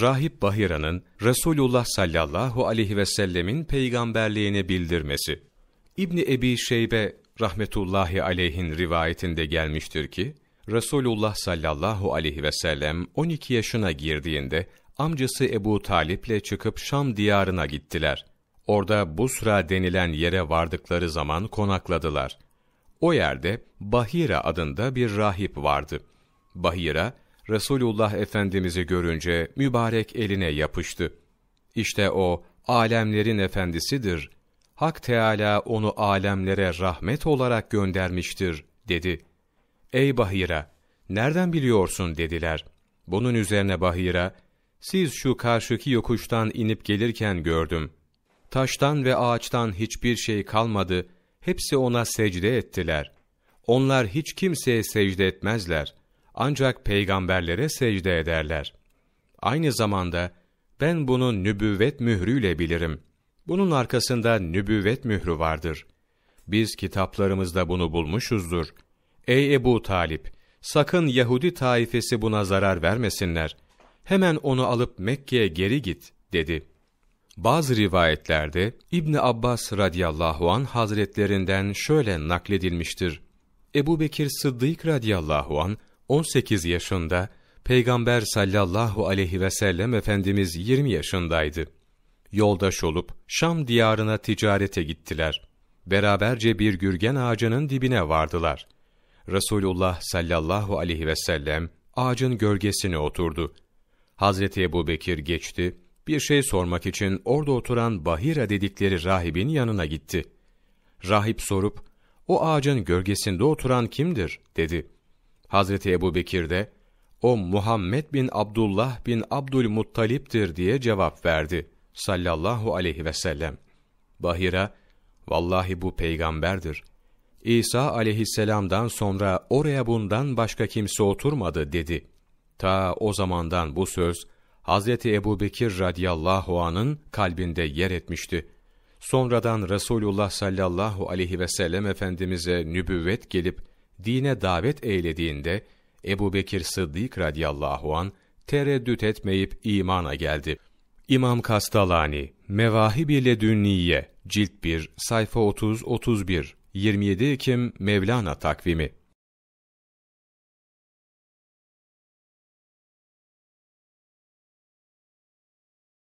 Rahip Bahira'nın Resulullah sallallahu aleyhi ve sellemin peygamberliğini bildirmesi. İbni Ebi Şeybe rahmetullahi aleyhin rivayetinde gelmiştir ki, Resulullah sallallahu aleyhi ve sellem 12 yaşına girdiğinde amcası Ebu Talip'le çıkıp Şam diyarına gittiler. Orada Busra denilen yere vardıkları zaman konakladılar. O yerde Bahira adında bir rahip vardı. Bahira, Resulullah Efendimiz'i görünce mübarek eline yapıştı. İşte o alemlerin efendisidir. Hak Teala onu alemlere rahmet olarak göndermiştir dedi. Ey Bahira, nereden biliyorsun dediler. Bunun üzerine Bahira, siz şu karşıki yokuştan inip gelirken gördüm. Taştan ve ağaçtan hiçbir şey kalmadı, hepsi ona secde ettiler. Onlar hiç kimseye secde etmezler.'' ancak peygamberlere secde ederler. Aynı zamanda ben bunu nübüvvet mührüyle bilirim. Bunun arkasında nübüvvet mührü vardır. Biz kitaplarımızda bunu bulmuşuzdur. Ey Ebu Talip, sakın Yahudi taifesi buna zarar vermesinler. Hemen onu alıp Mekke'ye geri git, dedi. Bazı rivayetlerde İbn Abbas radıyallahu an hazretlerinden şöyle nakledilmiştir. Ebu Bekir Sıddık radıyallahu an 18 yaşında, Peygamber sallallahu aleyhi ve sellem Efendimiz 20 yaşındaydı. Yoldaş olup Şam diyarına ticarete gittiler. Beraberce bir gürgen ağacının dibine vardılar. Resulullah sallallahu aleyhi ve sellem ağacın gölgesine oturdu. Hazreti Ebubekir geçti. Bir şey sormak için orada oturan Bahira dedikleri rahibin yanına gitti. Rahip sorup, o ağacın gölgesinde oturan kimdir? dedi. Hazreti Ebu Bekir de, o Muhammed bin Abdullah bin Abdülmuttalip'tir diye cevap verdi sallallahu aleyhi ve sellem. Bahira, vallahi bu peygamberdir. İsa aleyhisselamdan sonra oraya bundan başka kimse oturmadı dedi. Ta o zamandan bu söz, Hazreti Ebu Bekir radiyallahu anın kalbinde yer etmişti. Sonradan Resulullah sallallahu aleyhi ve sellem Efendimiz'e nübüvvet gelip, dine davet eylediğinde Ebu Bekir Sıddık radıyallahu an tereddüt etmeyip imana geldi. İmam Kastalani, Mevahib ile Dünniye, Cilt 1, sayfa 30-31, 27 Ekim Mevlana takvimi